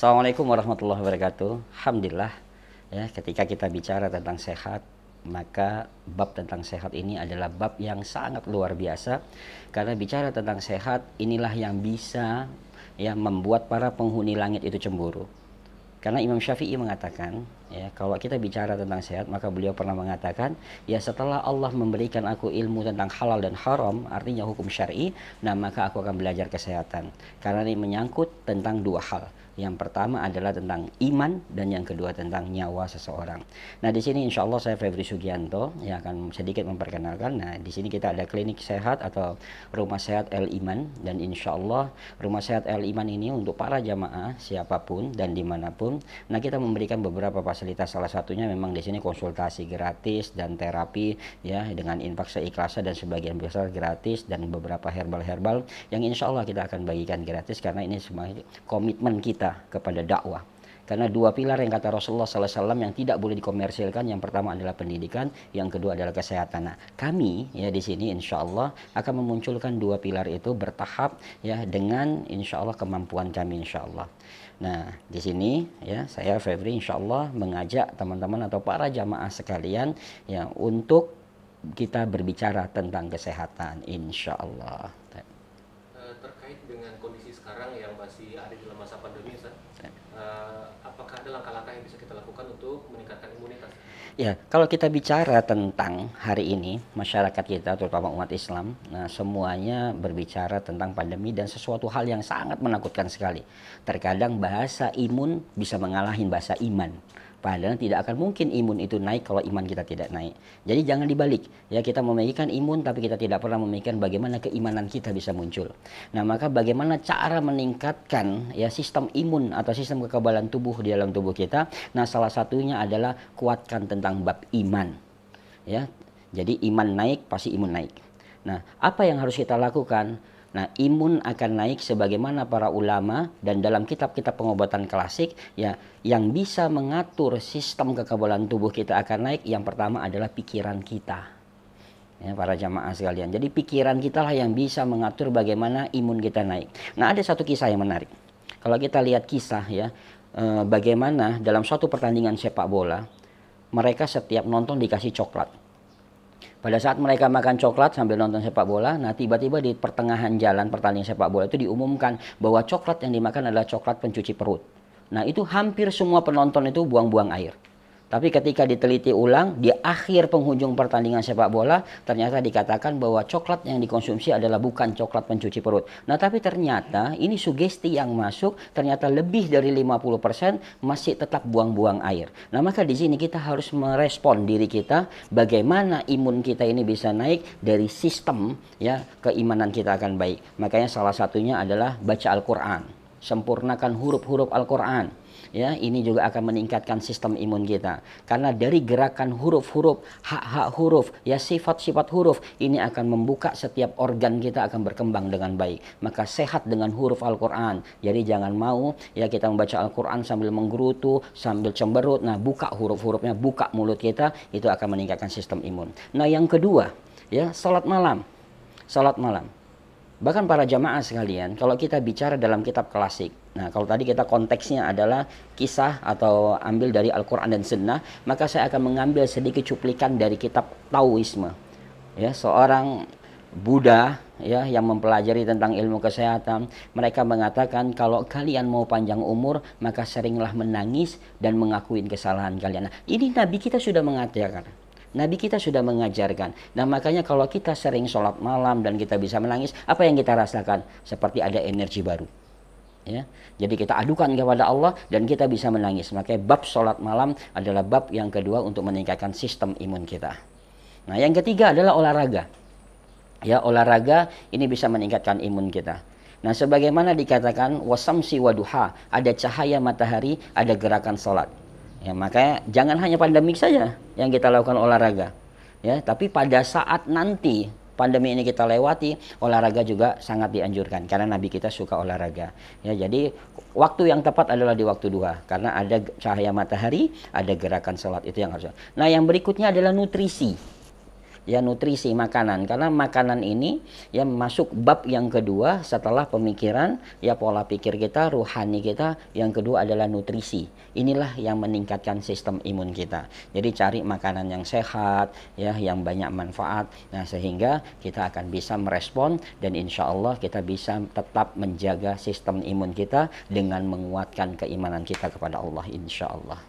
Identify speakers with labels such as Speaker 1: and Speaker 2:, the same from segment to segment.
Speaker 1: Assalamualaikum warahmatullahi wabarakatuh. Alhamdulillah ya ketika kita bicara tentang sehat maka bab tentang sehat ini adalah bab yang sangat luar biasa karena bicara tentang sehat inilah yang bisa ya membuat para penghuni langit itu cemburu. Karena Imam Syafi'i mengatakan Ya, kalau kita bicara tentang sehat, maka beliau pernah mengatakan, ya setelah Allah memberikan aku ilmu tentang halal dan haram, artinya hukum syar'i, nah maka aku akan belajar kesehatan. Karena ini menyangkut tentang dua hal. Yang pertama adalah tentang iman dan yang kedua tentang nyawa seseorang. Nah di sini insya Allah saya Febri Sugianto yang akan sedikit memperkenalkan. Nah di sini kita ada klinik sehat atau rumah sehat El Iman dan insya Allah rumah sehat El Iman ini untuk para jamaah siapapun dan dimanapun. Nah kita memberikan beberapa pasien fasilitas salah satunya memang di sini konsultasi gratis dan terapi ya dengan infak seikhlasnya dan sebagian besar gratis dan beberapa herbal-herbal yang insya Allah kita akan bagikan gratis karena ini semua komitmen kita kepada dakwah. Karena dua pilar yang kata Rasulullah SAW yang tidak boleh dikomersilkan, yang pertama adalah pendidikan, yang kedua adalah kesehatan. Nah, kami ya di sini insya Allah akan memunculkan dua pilar itu bertahap ya dengan insya Allah kemampuan kami insya Allah. Nah, di sini ya saya Febri insya Allah mengajak teman-teman atau para jamaah sekalian ya untuk kita berbicara tentang kesehatan insya Allah. Eh, terkait dengan kondisi sekarang yang masih ada di dalam masa pandemi, uh, apakah ada langkah-langkah yang bisa kita lakukan untuk meningkatkan imunitas? Ya, kalau kita bicara tentang hari ini, masyarakat kita, terutama umat Islam, nah, semuanya berbicara tentang pandemi dan sesuatu hal yang sangat menakutkan sekali. Terkadang bahasa imun bisa mengalahin bahasa iman. Padahal tidak akan mungkin imun itu naik kalau iman kita tidak naik. Jadi jangan dibalik. Ya kita memikirkan imun tapi kita tidak pernah memikirkan bagaimana keimanan kita bisa muncul. Nah, maka bagaimana cara meningkatkan ya sistem imun atau sistem kekebalan tubuh di dalam tubuh kita? Nah, salah satunya adalah kuatkan tentang bab iman. Ya. Jadi iman naik pasti imun naik. Nah, apa yang harus kita lakukan? Nah, imun akan naik sebagaimana para ulama dan dalam kitab-kitab pengobatan klasik ya yang bisa mengatur sistem kekebalan tubuh kita akan naik yang pertama adalah pikiran kita. Ya, para jamaah sekalian. Jadi pikiran kita lah yang bisa mengatur bagaimana imun kita naik. Nah, ada satu kisah yang menarik. Kalau kita lihat kisah ya eh, bagaimana dalam suatu pertandingan sepak bola mereka setiap nonton dikasih coklat pada saat mereka makan coklat sambil nonton sepak bola, nah tiba-tiba di pertengahan jalan pertandingan sepak bola itu diumumkan bahwa coklat yang dimakan adalah coklat pencuci perut. Nah itu hampir semua penonton itu buang-buang air. Tapi ketika diteliti ulang, di akhir penghujung pertandingan sepak bola, ternyata dikatakan bahwa coklat yang dikonsumsi adalah bukan coklat pencuci perut. Nah, tapi ternyata ini sugesti yang masuk, ternyata lebih dari 50% masih tetap buang-buang air. Nah, maka di sini kita harus merespon diri kita, bagaimana imun kita ini bisa naik dari sistem ya keimanan kita akan baik. Makanya salah satunya adalah baca Al-Quran. Sempurnakan huruf-huruf Al-Quran ya ini juga akan meningkatkan sistem imun kita karena dari gerakan huruf-huruf hak-hak huruf ya sifat-sifat huruf ini akan membuka setiap organ kita akan berkembang dengan baik maka sehat dengan huruf Al-Qur'an jadi jangan mau ya kita membaca Al-Qur'an sambil menggerutu sambil cemberut nah buka huruf-hurufnya buka mulut kita itu akan meningkatkan sistem imun nah yang kedua ya salat malam salat malam Bahkan para jamaah sekalian, kalau kita bicara dalam kitab klasik, Nah, kalau tadi kita konteksnya adalah kisah atau ambil dari Al-Quran dan Sunnah, maka saya akan mengambil sedikit cuplikan dari kitab Taoisme. Ya, seorang Buddha ya yang mempelajari tentang ilmu kesehatan, mereka mengatakan kalau kalian mau panjang umur, maka seringlah menangis dan mengakui kesalahan kalian. Nah, ini Nabi kita sudah mengajarkan. Nabi kita sudah mengajarkan. Nah makanya kalau kita sering sholat malam dan kita bisa menangis, apa yang kita rasakan? Seperti ada energi baru ya. Jadi kita adukan kepada Allah dan kita bisa menangis. Maka bab sholat malam adalah bab yang kedua untuk meningkatkan sistem imun kita. Nah, yang ketiga adalah olahraga. Ya, olahraga ini bisa meningkatkan imun kita. Nah, sebagaimana dikatakan wasamsi waduha, ada cahaya matahari, ada gerakan sholat. Ya, makanya jangan hanya pandemik saja yang kita lakukan olahraga. Ya, tapi pada saat nanti pandemi ini kita lewati, olahraga juga sangat dianjurkan karena Nabi kita suka olahraga. Ya, jadi waktu yang tepat adalah di waktu duha karena ada cahaya matahari, ada gerakan sholat itu yang harus. Nah, yang berikutnya adalah nutrisi ya nutrisi makanan karena makanan ini ya masuk bab yang kedua setelah pemikiran ya pola pikir kita ruhani kita yang kedua adalah nutrisi inilah yang meningkatkan sistem imun kita jadi cari makanan yang sehat ya yang banyak manfaat nah sehingga kita akan bisa merespon dan insya Allah kita bisa tetap menjaga sistem imun kita dengan menguatkan keimanan kita kepada Allah insya Allah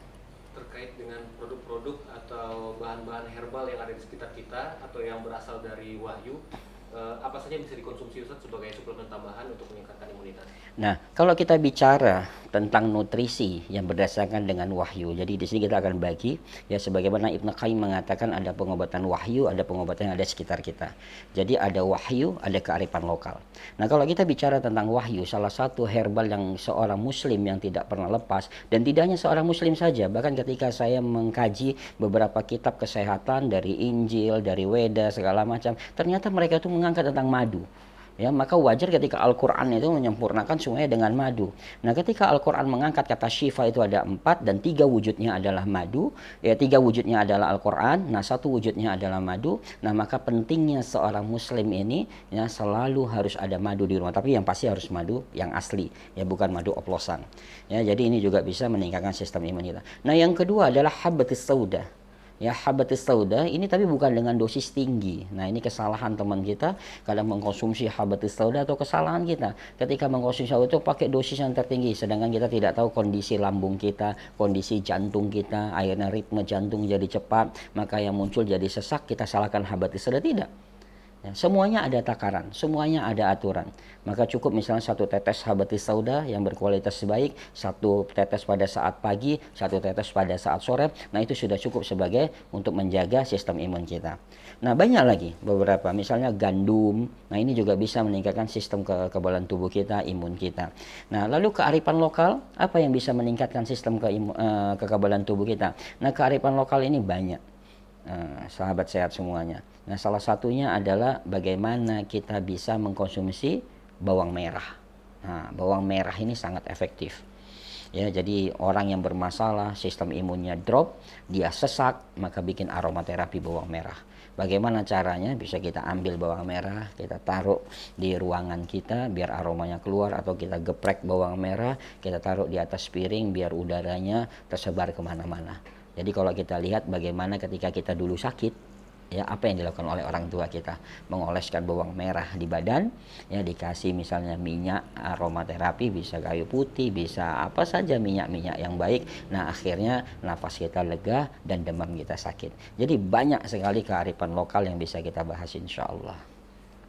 Speaker 1: saja bisa dikonsumsi Ustaz sebagai suplemen tambahan untuk meningkatkan imunitas? Nah, kalau kita bicara tentang nutrisi yang berdasarkan dengan wahyu. Jadi di sini kita akan bagi ya sebagaimana Ibnu Qayyim mengatakan ada pengobatan wahyu, ada pengobatan yang ada sekitar kita. Jadi ada wahyu, ada kearifan lokal. Nah, kalau kita bicara tentang wahyu, salah satu herbal yang seorang muslim yang tidak pernah lepas dan tidak hanya seorang muslim saja, bahkan ketika saya mengkaji beberapa kitab kesehatan dari Injil, dari Weda segala macam, ternyata mereka itu mengangkat tentang madu ya maka wajar ketika Al-Quran itu menyempurnakan semuanya dengan madu. Nah ketika Al-Quran mengangkat kata syifa itu ada empat dan tiga wujudnya adalah madu, ya tiga wujudnya adalah Al-Quran, nah satu wujudnya adalah madu, nah maka pentingnya seorang muslim ini ya selalu harus ada madu di rumah, tapi yang pasti harus madu yang asli, ya bukan madu oplosan. Ya jadi ini juga bisa meningkatkan sistem iman kita. Nah yang kedua adalah habatis saudah ya habatus sauda ini tapi bukan dengan dosis tinggi. Nah, ini kesalahan teman kita kadang mengkonsumsi habatus sauda atau kesalahan kita ketika mengkonsumsi obat itu pakai dosis yang tertinggi sedangkan kita tidak tahu kondisi lambung kita, kondisi jantung kita, akhirnya ritme jantung jadi cepat, maka yang muncul jadi sesak kita salahkan habatus sauda tidak. Ya, semuanya ada takaran, semuanya ada aturan. Maka cukup misalnya satu tetes habati sauda yang berkualitas sebaik satu tetes pada saat pagi, satu tetes pada saat sore. Nah itu sudah cukup sebagai untuk menjaga sistem imun kita. Nah banyak lagi beberapa, misalnya gandum. Nah ini juga bisa meningkatkan sistem kekebalan tubuh kita, imun kita. Nah lalu kearifan lokal, apa yang bisa meningkatkan sistem ke, eh, kekebalan tubuh kita? Nah kearifan lokal ini banyak Eh, sahabat sehat semuanya. Nah, salah satunya adalah bagaimana kita bisa mengkonsumsi bawang merah. Nah, bawang merah ini sangat efektif. Ya, jadi orang yang bermasalah, sistem imunnya drop, dia sesak, maka bikin aromaterapi bawang merah. Bagaimana caranya? Bisa kita ambil bawang merah, kita taruh di ruangan kita biar aromanya keluar atau kita geprek bawang merah, kita taruh di atas piring biar udaranya tersebar kemana-mana. Jadi kalau kita lihat bagaimana ketika kita dulu sakit, ya apa yang dilakukan oleh orang tua kita mengoleskan bawang merah di badan ya dikasih misalnya minyak aromaterapi bisa kayu putih bisa apa saja minyak-minyak yang baik nah akhirnya nafas kita lega dan demam kita sakit jadi banyak sekali kearifan lokal yang bisa kita bahas insya Allah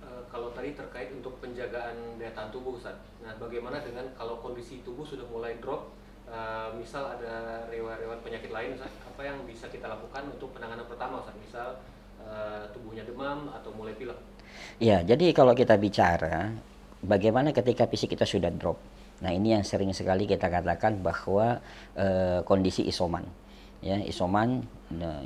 Speaker 1: eh, kalau tadi terkait untuk penjagaan daya tahan tubuh Ustaz nah bagaimana dengan kalau kondisi tubuh sudah mulai drop Eh, misal ada riwayat-riwayat penyakit lain Ustaz, apa yang bisa kita lakukan untuk penanganan pertama Ustaz? misal uh, tubuhnya demam atau mulai pilek ya jadi kalau kita bicara bagaimana ketika fisik kita sudah drop nah ini yang sering sekali kita katakan bahwa uh, kondisi isoman ya isoman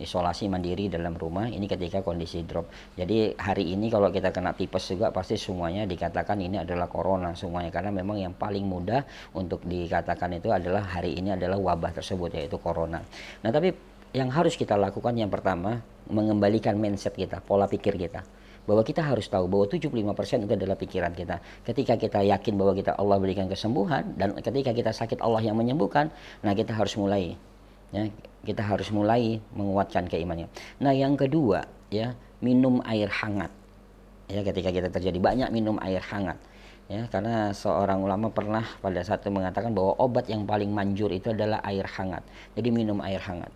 Speaker 1: isolasi mandiri dalam rumah ini ketika kondisi drop. Jadi hari ini kalau kita kena tipes juga pasti semuanya dikatakan ini adalah corona semuanya karena memang yang paling mudah untuk dikatakan itu adalah hari ini adalah wabah tersebut yaitu corona. Nah, tapi yang harus kita lakukan yang pertama mengembalikan mindset kita, pola pikir kita bahwa kita harus tahu bahwa 75% itu adalah pikiran kita. Ketika kita yakin bahwa kita Allah berikan kesembuhan dan ketika kita sakit Allah yang menyembuhkan, nah kita harus mulai ya kita harus mulai menguatkan keimannya nah yang kedua ya minum air hangat ya ketika kita terjadi banyak minum air hangat ya karena seorang ulama pernah pada satu mengatakan bahwa obat yang paling manjur itu adalah air hangat jadi minum air hangat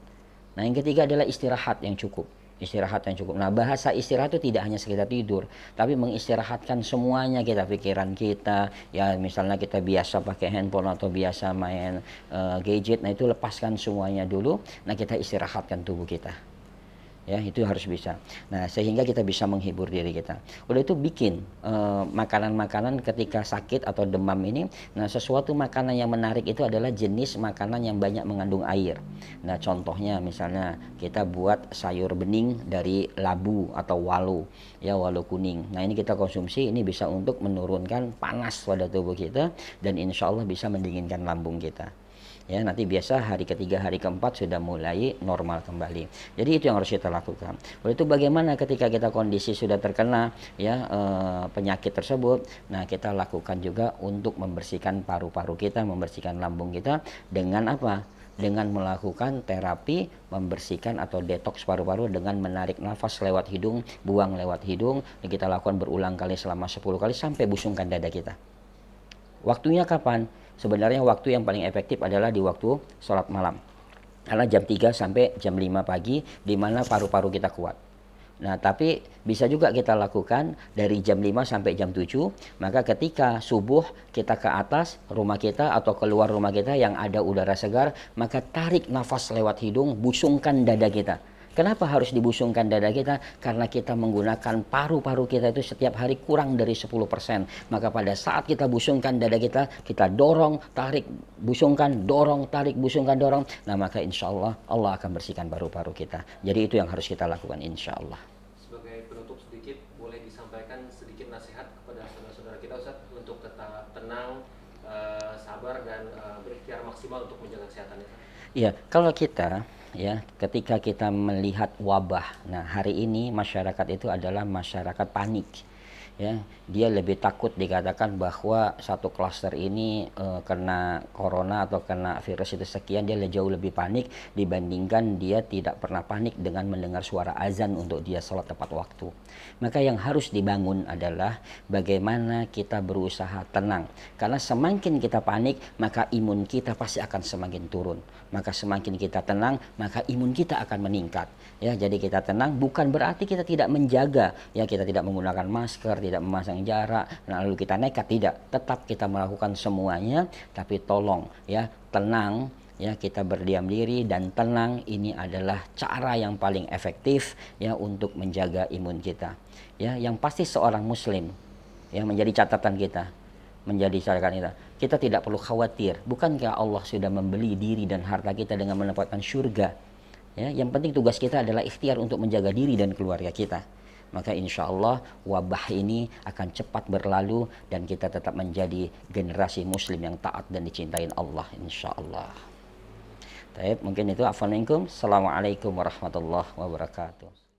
Speaker 1: nah yang ketiga adalah istirahat yang cukup istirahat yang cukup. Nah, bahasa istirahat itu tidak hanya sekedar tidur, tapi mengistirahatkan semuanya kita, pikiran kita, ya misalnya kita biasa pakai handphone atau biasa main uh, gadget, nah itu lepaskan semuanya dulu. Nah, kita istirahatkan tubuh kita ya itu harus bisa nah sehingga kita bisa menghibur diri kita udah itu bikin eh, makanan-makanan uh, ketika sakit atau demam ini nah sesuatu makanan yang menarik itu adalah jenis makanan yang banyak mengandung air nah contohnya misalnya kita buat sayur bening dari labu atau walu ya walu kuning nah ini kita konsumsi ini bisa untuk menurunkan panas pada tubuh kita dan insya Allah bisa mendinginkan lambung kita ya nanti biasa hari ketiga hari keempat sudah mulai normal kembali jadi itu yang harus kita lakukan oleh itu bagaimana ketika kita kondisi sudah terkena ya e, penyakit tersebut nah kita lakukan juga untuk membersihkan paru-paru kita membersihkan lambung kita dengan apa dengan melakukan terapi membersihkan atau detox paru-paru dengan menarik nafas lewat hidung, buang lewat hidung. Kita lakukan berulang kali selama 10 kali sampai busungkan dada kita. Waktunya kapan? Sebenarnya waktu yang paling efektif adalah di waktu sholat malam. Karena jam 3 sampai jam 5 pagi di mana paru-paru kita kuat. Nah, tapi bisa juga kita lakukan dari jam 5 sampai jam 7. Maka ketika subuh kita ke atas rumah kita atau keluar rumah kita yang ada udara segar, maka tarik nafas lewat hidung, busungkan dada kita Kenapa harus dibusungkan dada kita? Karena kita menggunakan paru-paru kita itu setiap hari kurang dari 10%. Maka pada saat kita busungkan dada kita, kita dorong, tarik, busungkan, dorong, tarik, busungkan, dorong. Nah maka insya Allah Allah akan bersihkan paru-paru kita. Jadi itu yang harus kita lakukan insya Allah. Sebagai penutup sedikit, boleh disampaikan sedikit nasihat kepada saudara-saudara kita Ustaz untuk tetap tenang, eh, sabar dan eh, berikhtiar maksimal untuk menjaga kesehatan. Iya, kalau kita ya ketika kita melihat wabah. Nah, hari ini masyarakat itu adalah masyarakat panik ya dia lebih takut dikatakan bahwa satu kluster ini e, kena corona atau kena virus itu sekian dia jauh lebih panik dibandingkan dia tidak pernah panik dengan mendengar suara azan untuk dia sholat tepat waktu maka yang harus dibangun adalah bagaimana kita berusaha tenang karena semakin kita panik maka imun kita pasti akan semakin turun maka semakin kita tenang maka imun kita akan meningkat ya jadi kita tenang bukan berarti kita tidak menjaga ya kita tidak menggunakan masker tidak memasang jarak, lalu kita nekat tidak, tetap kita melakukan semuanya, tapi tolong ya tenang ya kita berdiam diri dan tenang ini adalah cara yang paling efektif ya untuk menjaga imun kita ya yang pasti seorang muslim ya menjadi catatan kita menjadi catatan kita kita tidak perlu khawatir bukankah Allah sudah membeli diri dan harta kita dengan menempatkan surga ya yang penting tugas kita adalah ikhtiar untuk menjaga diri dan keluarga kita maka insya Allah wabah ini akan cepat berlalu dan kita tetap menjadi generasi muslim yang taat dan dicintain Allah insya Allah. Taib, mungkin itu. Assalamualaikum warahmatullahi wabarakatuh.